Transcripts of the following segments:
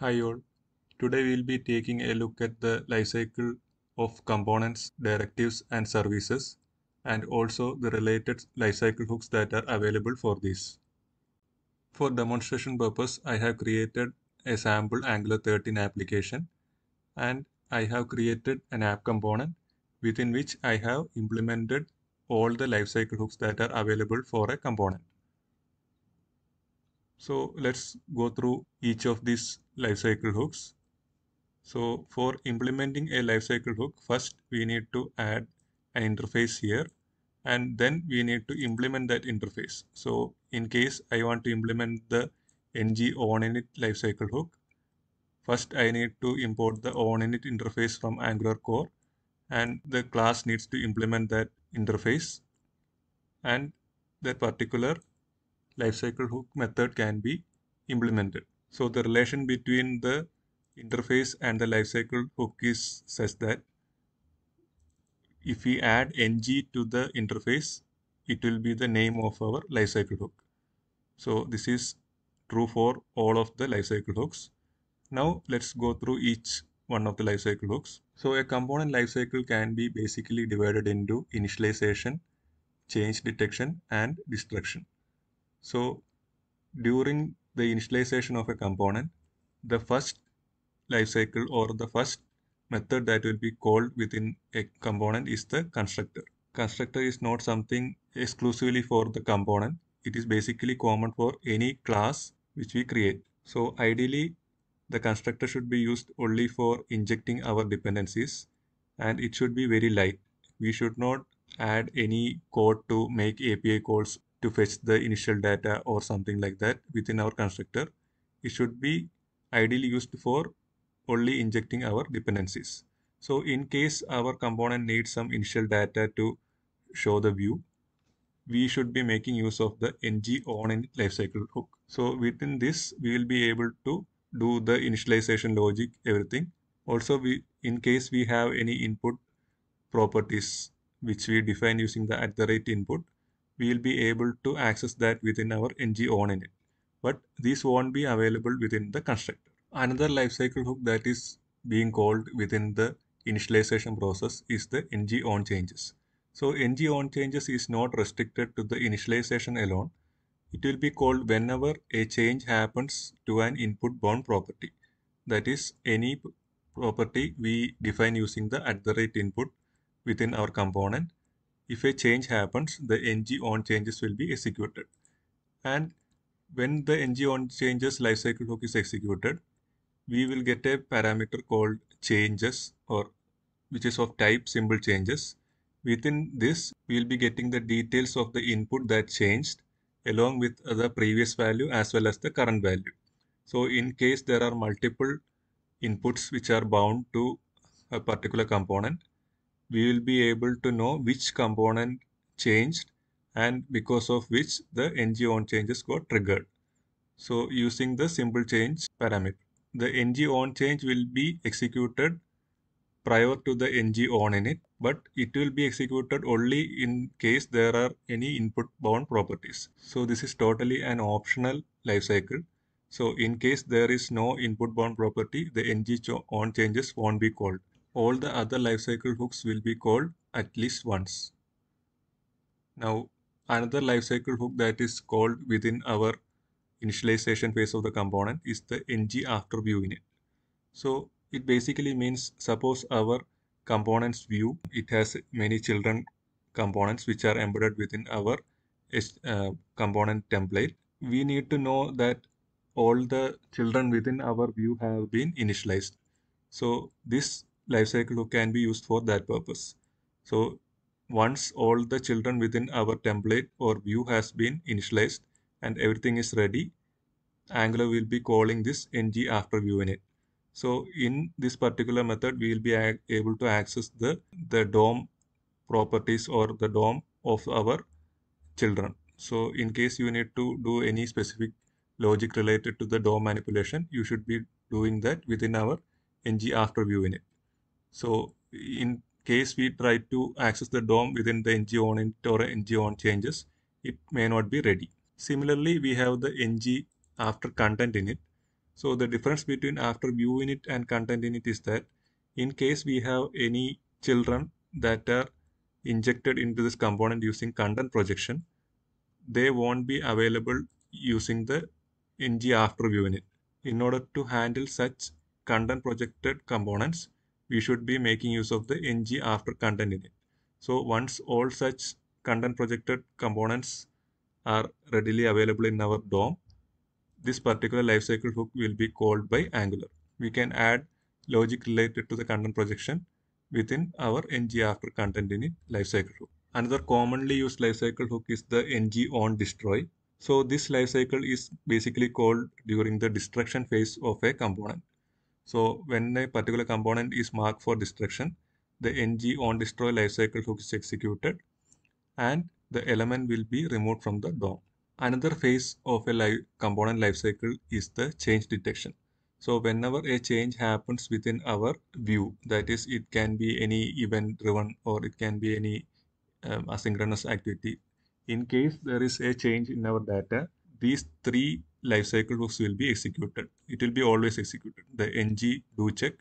Hi all, today we'll be taking a look at the lifecycle of components, directives and services and also the related lifecycle hooks that are available for these. For demonstration purpose, I have created a sample Angular 13 application and I have created an app component within which I have implemented all the lifecycle hooks that are available for a component. So let's go through each of these lifecycle hooks. So for implementing a lifecycle hook, first we need to add an interface here and then we need to implement that interface. So in case I want to implement the ng onInit lifecycle hook, first I need to import the onInit interface from Angular core and the class needs to implement that interface and that particular lifecycle hook method can be implemented. So the relation between the interface and the lifecycle hook is such that if we add ng to the interface, it will be the name of our lifecycle hook. So this is true for all of the lifecycle hooks. Now let's go through each one of the lifecycle hooks. So a component lifecycle can be basically divided into initialization, change detection and destruction. So during the initialization of a component, the first lifecycle or the first method that will be called within a component is the constructor. Constructor is not something exclusively for the component. It is basically common for any class which we create. So ideally, the constructor should be used only for injecting our dependencies and it should be very light. We should not add any code to make API calls to fetch the initial data or something like that within our constructor. It should be ideally used for only injecting our dependencies. So in case our component needs some initial data to show the view, we should be making use of the ng on in lifecycle hook. So within this, we will be able to do the initialization logic, everything. Also, we in case we have any input properties which we define using the at the rate input, we will be able to access that within our ng on init but this won't be available within the constructor another lifecycle hook that is being called within the initialization process is the ng on changes so ng on changes is not restricted to the initialization alone it will be called whenever a change happens to an input bound property that is any property we define using the at the rate input within our component if a change happens, the ng on changes will be executed. And when the ng on changes lifecycle hook is executed, we will get a parameter called changes or which is of type symbol changes. Within this, we will be getting the details of the input that changed along with the previous value as well as the current value. So in case there are multiple inputs which are bound to a particular component, we will be able to know which component changed and because of which the ng-on changes got triggered. So using the simple change parameter. The ng-on change will be executed prior to the ng-on but it will be executed only in case there are any input bound properties. So this is totally an optional lifecycle. So in case there is no input bound property, the ng-on changes won't be called all the other lifecycle hooks will be called at least once. Now another lifecycle hook that is called within our initialization phase of the component is the ng after view init. So it basically means suppose our components view it has many children components which are embedded within our uh, component template. We need to know that all the children within our view have been initialized. So this lifecycle who can be used for that purpose. So once all the children within our template or view has been initialized and everything is ready, Angular will be calling this ng after viewing it. So in this particular method, we will be able to access the, the DOM properties or the DOM of our children. So in case you need to do any specific logic related to the DOM manipulation, you should be doing that within our ng after viewing it. So in case we try to access the DOM within the ng on it or ng on changes, it may not be ready. Similarly, we have the ng after content in it. So the difference between after view in it and content in it is that in case we have any children that are injected into this component using content projection, they won't be available using the ng after view in it. In order to handle such content projected components, we should be making use of the ng after content it. So once all such content projected components are readily available in our DOM, this particular lifecycle hook will be called by Angular. We can add logic related to the content projection within our ng after content init lifecycle hook. Another commonly used lifecycle hook is the ng on destroy. So this lifecycle is basically called during the destruction phase of a component. So when a particular component is marked for destruction, the ng on destroy lifecycle hook is executed and the element will be removed from the DOM. Another phase of a live component lifecycle is the change detection. So whenever a change happens within our view, that is it can be any event driven or it can be any um, asynchronous activity. In case there is a change in our data, these three lifecycle hooks will be executed. It will be always executed. The ng do check,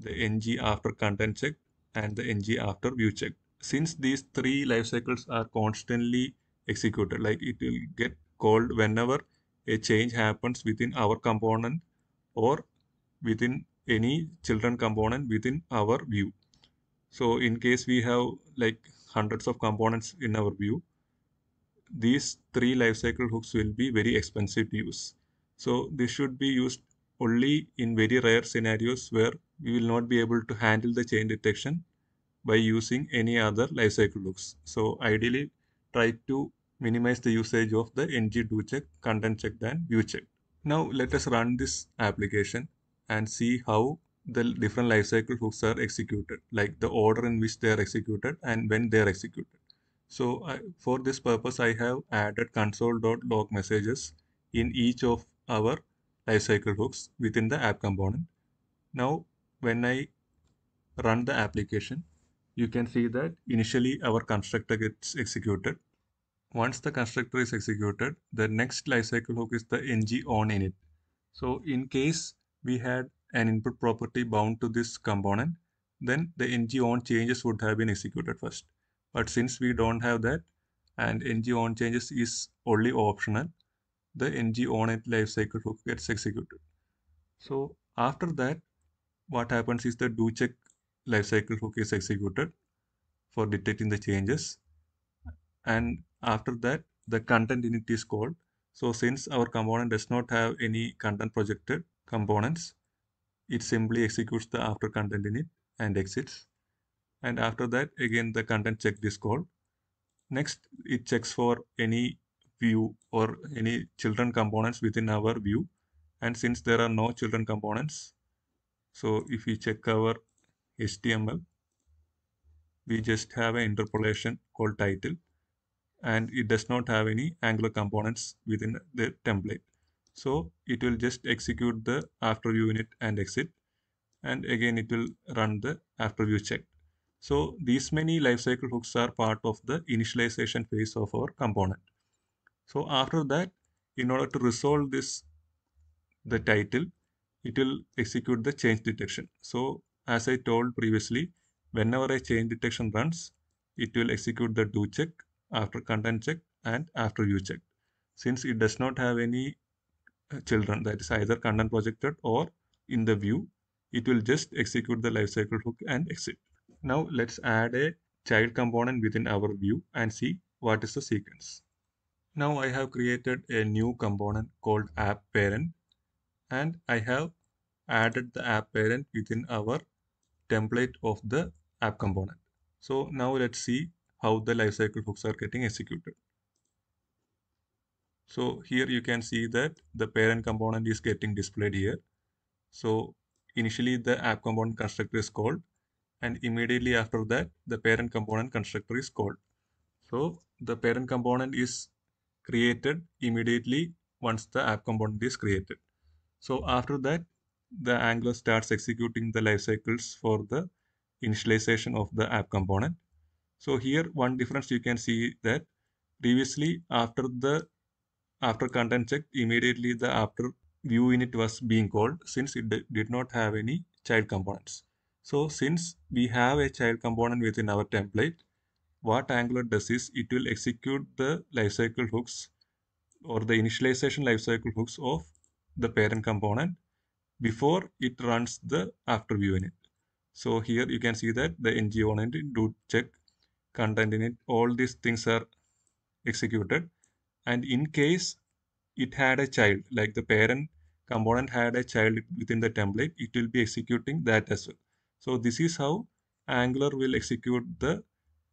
the ng after content check, and the ng after view check. Since these three life cycles are constantly executed, like it will get called whenever a change happens within our component or within any children component within our view. So in case we have like hundreds of components in our view, these three lifecycle hooks will be very expensive to use. So this should be used only in very rare scenarios where we will not be able to handle the chain detection by using any other lifecycle hooks. So ideally try to minimize the usage of the ng do check, content check and view check. Now let us run this application and see how the different lifecycle hooks are executed, like the order in which they are executed and when they are executed. So I, for this purpose, I have added console.log messages in each of our lifecycle hooks within the app component. Now, when I run the application, you can see that initially our constructor gets executed. Once the constructor is executed, the next lifecycle hook is the ng on init. So in case we had an input property bound to this component, then the ng on changes would have been executed first but since we don't have that and ng on changes is only optional the ng on it lifecycle hook gets executed so after that what happens is the do check lifecycle hook is executed for detecting the changes and after that the content init is called so since our component does not have any content projected components it simply executes the after content init and exits and after that again the content check is called next it checks for any view or any children components within our view and since there are no children components so if we check our html we just have an interpolation called title and it does not have any angular components within the template so it will just execute the after view unit and exit and again it will run the after view check so these many lifecycle hooks are part of the initialization phase of our component. So after that, in order to resolve this, the title, it will execute the change detection. So as I told previously, whenever a change detection runs, it will execute the do check, after content check, and after view check. Since it does not have any uh, children, that is either content projected or in the view, it will just execute the lifecycle hook and exit. Now let's add a child component within our view and see what is the sequence. Now I have created a new component called app parent and I have added the app parent within our template of the app component. So now let's see how the lifecycle hooks are getting executed. So here you can see that the parent component is getting displayed here. So initially the app component constructor is called and immediately after that the parent component constructor is called. So the parent component is created immediately once the app component is created. So after that the Angular starts executing the life cycles for the initialization of the app component. So here one difference you can see that previously after the after content check immediately the after view init was being called since it did not have any child components. So since we have a child component within our template, what Angular does is it will execute the lifecycle hooks or the initialization lifecycle hooks of the parent component before it runs the after view unit. So here you can see that the ng one and do check, content it, all these things are executed. And in case it had a child, like the parent component had a child within the template, it will be executing that as well. So this is how Angular will execute the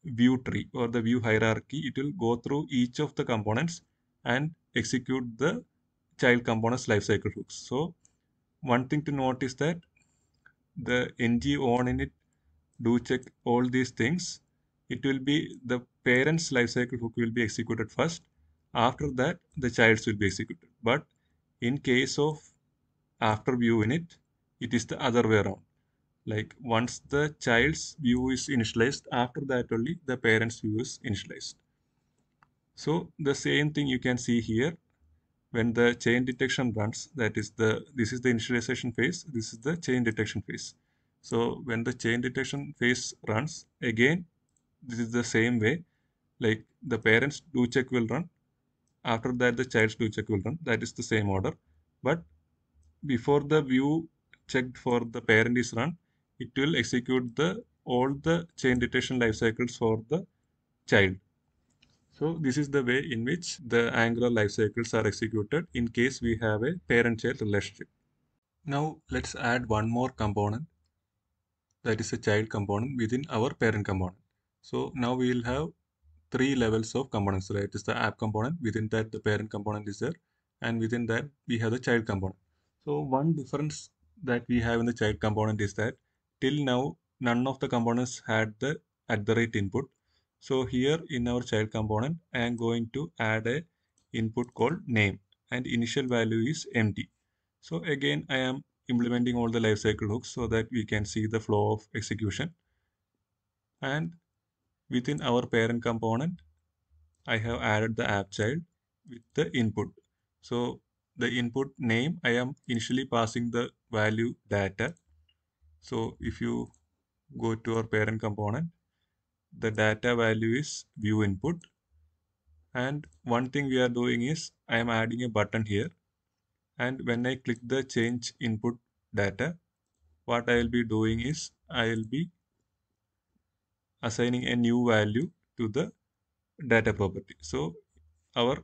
view tree or the view hierarchy. It will go through each of the components and execute the child components lifecycle hooks. So one thing to note is that the ng on init do check all these things. It will be the parent's lifecycle hook will be executed first. After that, the child's will be executed. But in case of after view init, it is the other way around like once the child's view is initialized after that only the parent's view is initialized so the same thing you can see here when the chain detection runs that is the this is the initialization phase this is the chain detection phase so when the chain detection phase runs again this is the same way like the parents do check will run after that the child's do check will run that is the same order but before the view checked for the parent is run it will execute the all the chain detection life cycles for the child. So this is the way in which the angular life cycles are executed in case we have a parent-child relationship. Now let's add one more component that is a child component within our parent component. So now we will have three levels of components, right? It is the app component, within that the parent component is there and within that we have the child component. So one difference that we have in the child component is that till now none of the components had the at the rate input so here in our child component i am going to add a input called name and initial value is empty so again i am implementing all the lifecycle hooks so that we can see the flow of execution and within our parent component i have added the app child with the input so the input name i am initially passing the value data so if you go to our parent component, the data value is view input. And one thing we are doing is I am adding a button here. And when I click the change input data, what I will be doing is I will be assigning a new value to the data property. So our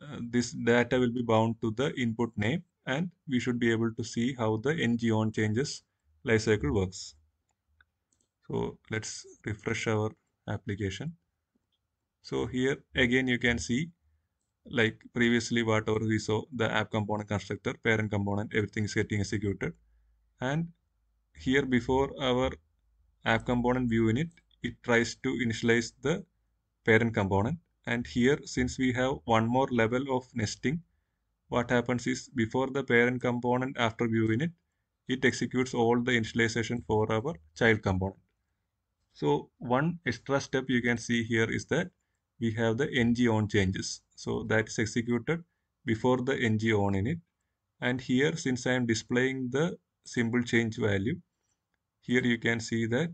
uh, this data will be bound to the input name and we should be able to see how the ng on changes life cycle works. So let's refresh our application. So here again you can see like previously whatever we saw the app component constructor, parent component, everything is getting executed. And here before our app component view in it, it tries to initialize the parent component. And here since we have one more level of nesting, what happens is before the parent component after view in it, it executes all the initialization for our child component. So one extra step you can see here is that we have the ng on changes. So that is executed before the ng on in it. And here since I am displaying the symbol change value, here you can see that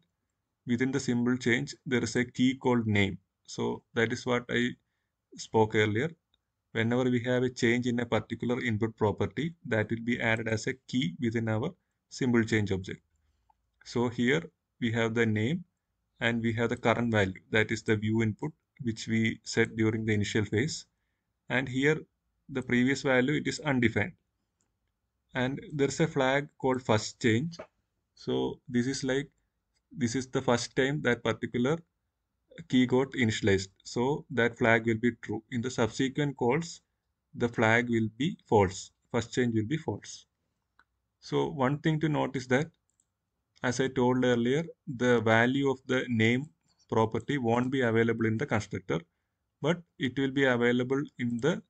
within the symbol change there is a key called name. So that is what I spoke earlier. Whenever we have a change in a particular input property that will be added as a key within our simple change object. So here we have the name and we have the current value that is the view input which we set during the initial phase and here the previous value it is undefined and there's a flag called first change so this is like this is the first time that particular key got initialized so that flag will be true in the subsequent calls the flag will be false first change will be false so one thing to note is that as I told earlier, the value of the name property won't be available in the constructor, but it will be available in the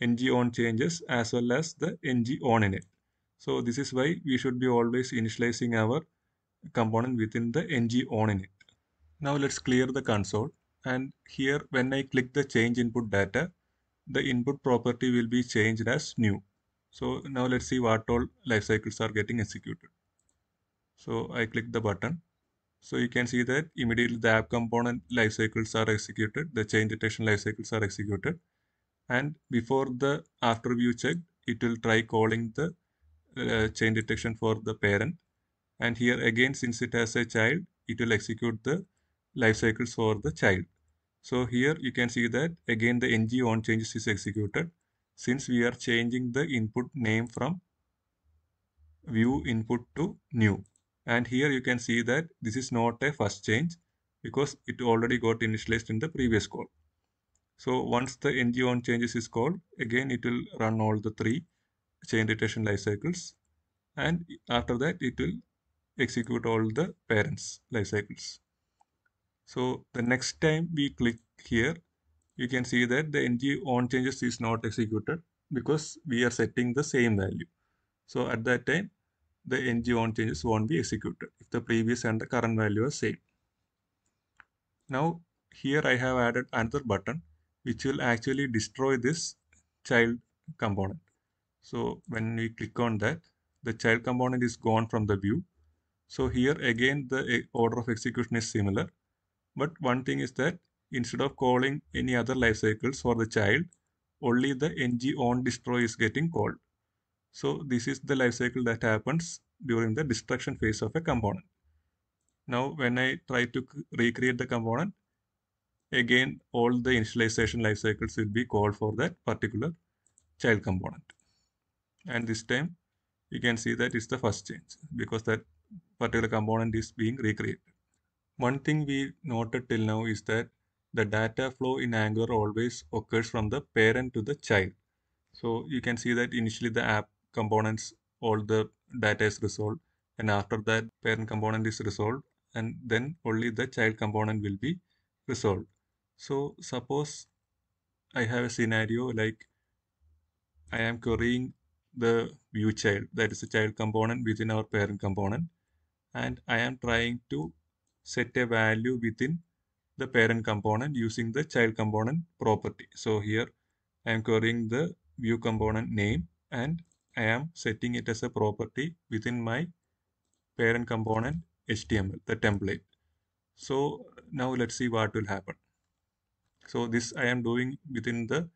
ng on changes as well as the ng on init. So this is why we should be always initializing our component within the ng on init. Now let's clear the console and here when I click the change input data, the input property will be changed as new. So now let's see what all life cycles are getting executed. So I click the button. So you can see that immediately the app component life cycles are executed, the change detection life cycles are executed. And before the after view check, it will try calling the uh, change detection for the parent. And here again, since it has a child, it will execute the life cycles for the child. So here you can see that again the ng on changes is executed since we are changing the input name from view input to new and here you can see that this is not a first change because it already got initialized in the previous call. So once the ng on changes is called, again it will run all the three chain rotation life cycles and after that it will execute all the parents life cycles. So the next time we click here, you can see that the ng on changes is not executed because we are setting the same value. So at that time, the ng on changes won't be executed if the previous and the current value are same. Now here I have added another button which will actually destroy this child component. So when we click on that, the child component is gone from the view. So here again the order of execution is similar. But one thing is that Instead of calling any other life cycles for the child, only the ng on destroy is getting called. So this is the life cycle that happens during the destruction phase of a component. Now when I try to recreate the component, again all the initialization life cycles will be called for that particular child component. And this time you can see that it's the first change because that particular component is being recreated. One thing we noted till now is that the data flow in Angular always occurs from the parent to the child. So you can see that initially the app components, all the data is resolved. And after that, parent component is resolved. And then only the child component will be resolved. So suppose I have a scenario like I am querying the view child, that is a child component within our parent component. And I am trying to set a value within the parent component using the child component property. So here I am querying the view component name and I am setting it as a property within my parent component HTML, the template. So now let's see what will happen. So this I am doing within the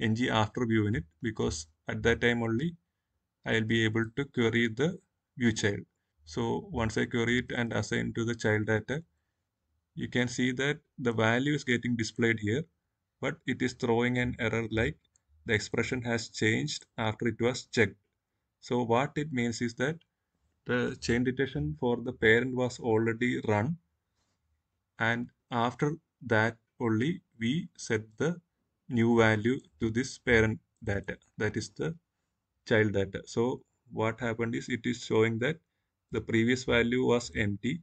ng after view init because at that time only I will be able to query the view child. So once I query it and assign to the child data, you can see that the value is getting displayed here but it is throwing an error like the expression has changed after it was checked so what it means is that the chain detection for the parent was already run and after that only we set the new value to this parent data that is the child data so what happened is it is showing that the previous value was empty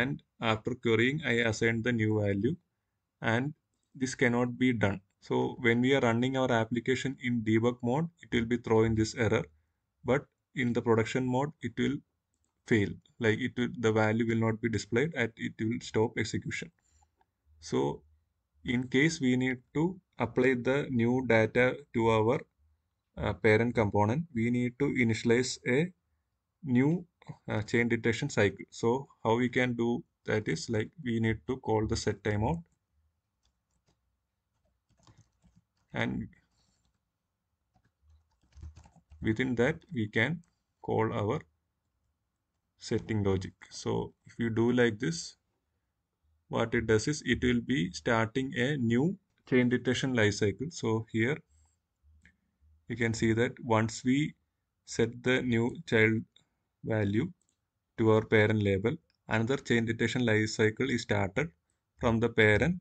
and after querying I assign the new value and this cannot be done. So when we are running our application in debug mode, it will be throwing this error, but in the production mode, it will fail. Like it will, the value will not be displayed and it will stop execution. So in case we need to apply the new data to our uh, parent component, we need to initialize a new uh, chain detection cycle. So how we can do that is like we need to call the set timeout and within that we can call our setting logic. So if you do like this, what it does is it will be starting a new chain detection lifecycle. So here you can see that once we set the new child value to our parent label. Another chain detection life cycle is started from the parent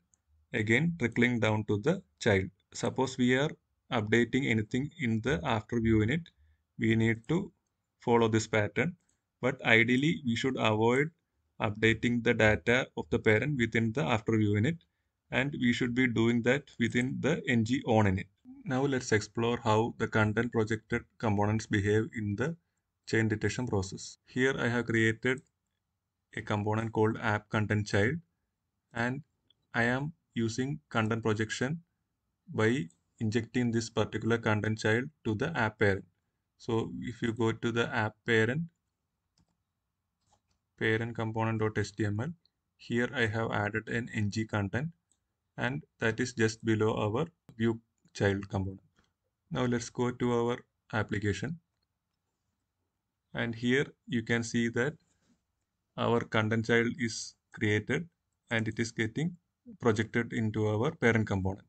again trickling down to the child. Suppose we are updating anything in the after view unit, we need to follow this pattern. But ideally, we should avoid updating the data of the parent within the after view unit and we should be doing that within the ng on init. Now let's explore how the content projected components behave in the chain detection process. Here I have created a component called app content child and I am using content projection by injecting this particular content child to the app parent. So if you go to the app parent, parent component.html, here I have added an ng content and that is just below our view child component. Now let's go to our application and here you can see that our content child is created and it is getting projected into our parent component.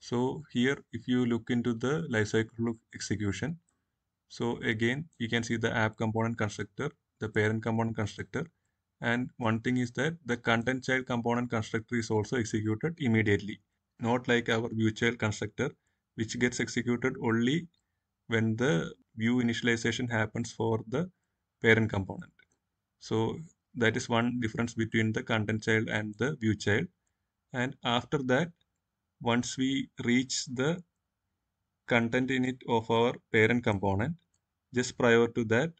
So here if you look into the lifecycle execution, so again you can see the app component constructor, the parent component constructor and one thing is that the content child component constructor is also executed immediately not like our view child constructor which gets executed only when the view initialization happens for the parent component. So that is one difference between the content child and the view child. And after that, once we reach the content init of our parent component, just prior to that,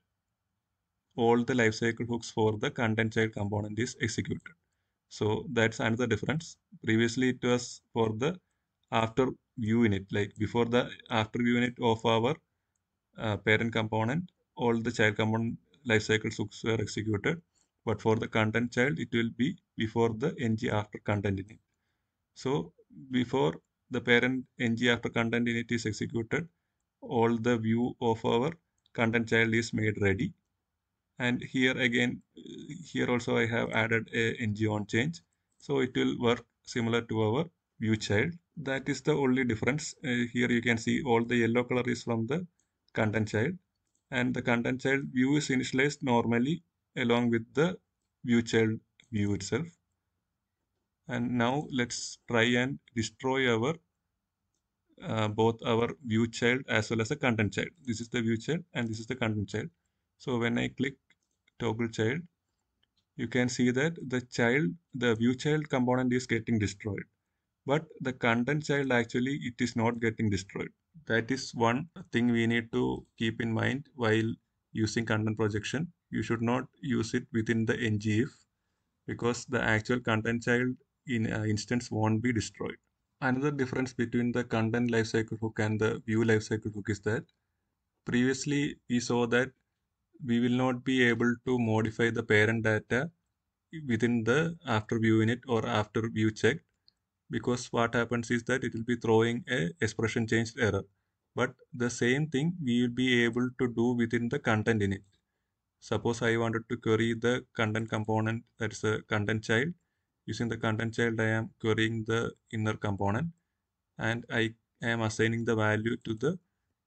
all the lifecycle hooks for the content child component is executed. So that's another difference. Previously it was for the after view init, like before the after view init of our uh, parent component, all the child component life cycle were executed. But for the content child, it will be before the ng after content init. So before the parent ng after content init is executed, all the view of our content child is made ready. And here again, here also I have added a ng on change. So it will work similar to our view child. That is the only difference. Uh, here you can see all the yellow color is from the content child and the content child view is initialized normally along with the view child view itself and now let's try and destroy our uh, both our view child as well as the content child this is the view child and this is the content child so when i click toggle child you can see that the child the view child component is getting destroyed but the content child actually it is not getting destroyed that is one thing we need to keep in mind while using content projection you should not use it within the NGF because the actual content child in uh, instance won't be destroyed another difference between the content lifecycle hook and the view lifecycle hook is that previously we saw that we will not be able to modify the parent data within the after view init or after view check because what happens is that it will be throwing a expression changed error but the same thing we will be able to do within the content in it suppose i wanted to query the content component that is a content child using the content child i am querying the inner component and i am assigning the value to the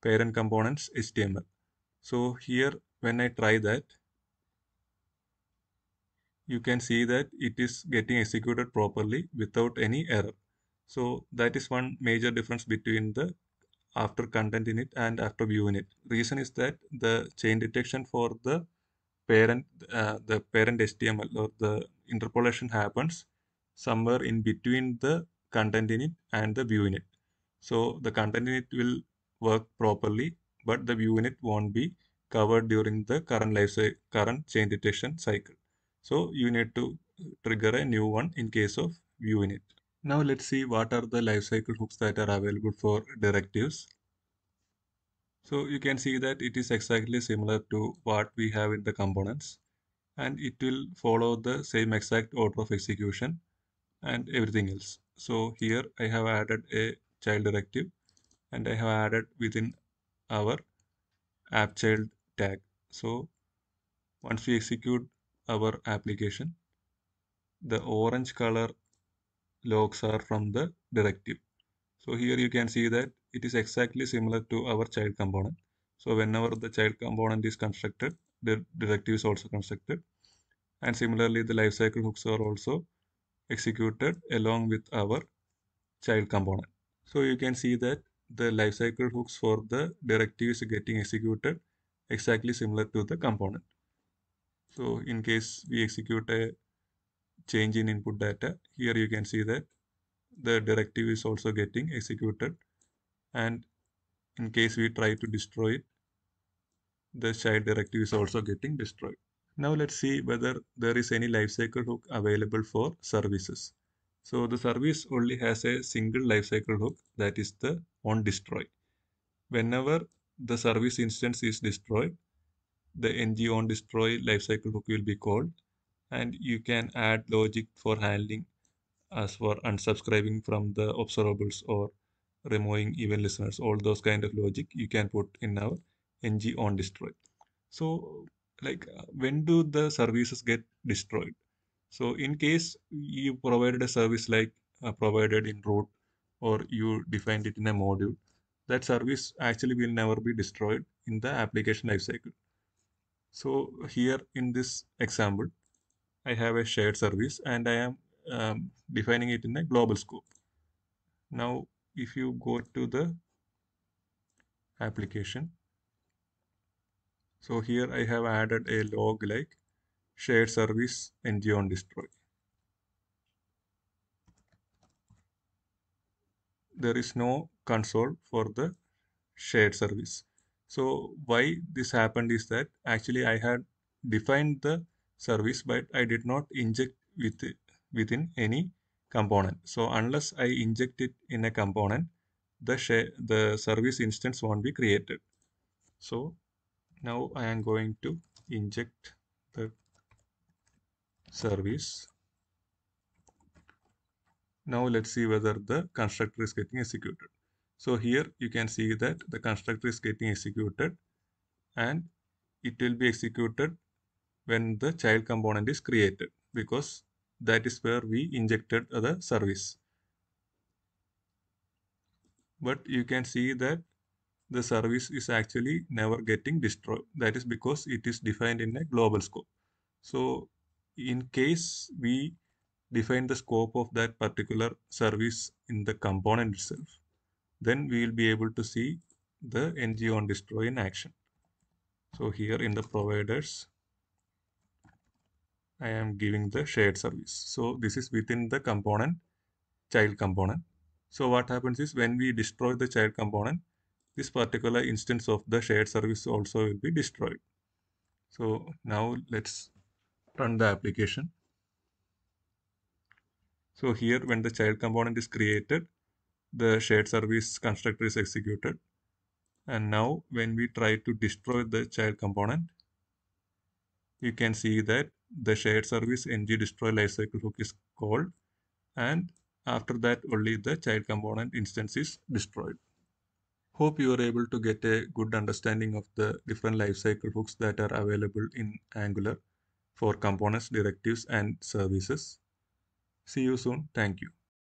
parent components html so here when i try that you can see that it is getting executed properly without any error. So that is one major difference between the after content init and after view init. Reason is that the chain detection for the parent, uh, the parent HTML or the interpolation happens somewhere in between the content init and the view init. So the content init will work properly, but the view init won't be covered during the current life current chain detection cycle. So you need to trigger a new one in case of view init. Now let's see what are the lifecycle hooks that are available for directives. So you can see that it is exactly similar to what we have in the components and it will follow the same exact order of execution and everything else. So here I have added a child directive and I have added within our app child tag. So once we execute our application. The orange color logs are from the directive. So here you can see that it is exactly similar to our child component. So whenever the child component is constructed, the directive is also constructed. And similarly, the lifecycle hooks are also executed along with our child component. So you can see that the lifecycle hooks for the directive is getting executed exactly similar to the component. So in case we execute a change in input data, here you can see that the directive is also getting executed. And in case we try to destroy it, the child directive is also getting destroyed. Now let's see whether there is any lifecycle hook available for services. So the service only has a single lifecycle hook that is the on destroy. Whenever the service instance is destroyed, the ng on destroy lifecycle hook will be called and you can add logic for handling as for unsubscribing from the observables or removing event listeners all those kind of logic you can put in our ng on destroy so like uh, when do the services get destroyed so in case you provided a service like uh, provided in root or you defined it in a module that service actually will never be destroyed in the application lifecycle so here in this example, I have a shared service and I am um, defining it in a global scope. Now, if you go to the application, so here I have added a log like shared service NG on destroy. There is no console for the shared service. So why this happened is that actually I had defined the service but I did not inject with within any component. So unless I inject it in a component, the the service instance won't be created. So now I am going to inject the service. Now let's see whether the constructor is getting executed. So here you can see that the constructor is getting executed and it will be executed when the child component is created because that is where we injected the service. But you can see that the service is actually never getting destroyed. That is because it is defined in a global scope. So in case we define the scope of that particular service in the component itself, then we will be able to see the ng on destroy in action. So here in the providers, I am giving the shared service. So this is within the component, child component. So what happens is when we destroy the child component, this particular instance of the shared service also will be destroyed. So now let's run the application. So here when the child component is created, the shared service constructor is executed. And now when we try to destroy the child component, you can see that the shared service ng destroy lifecycle hook is called and after that only the child component instance is destroyed. Hope you are able to get a good understanding of the different lifecycle hooks that are available in Angular for components, directives and services. See you soon. Thank you.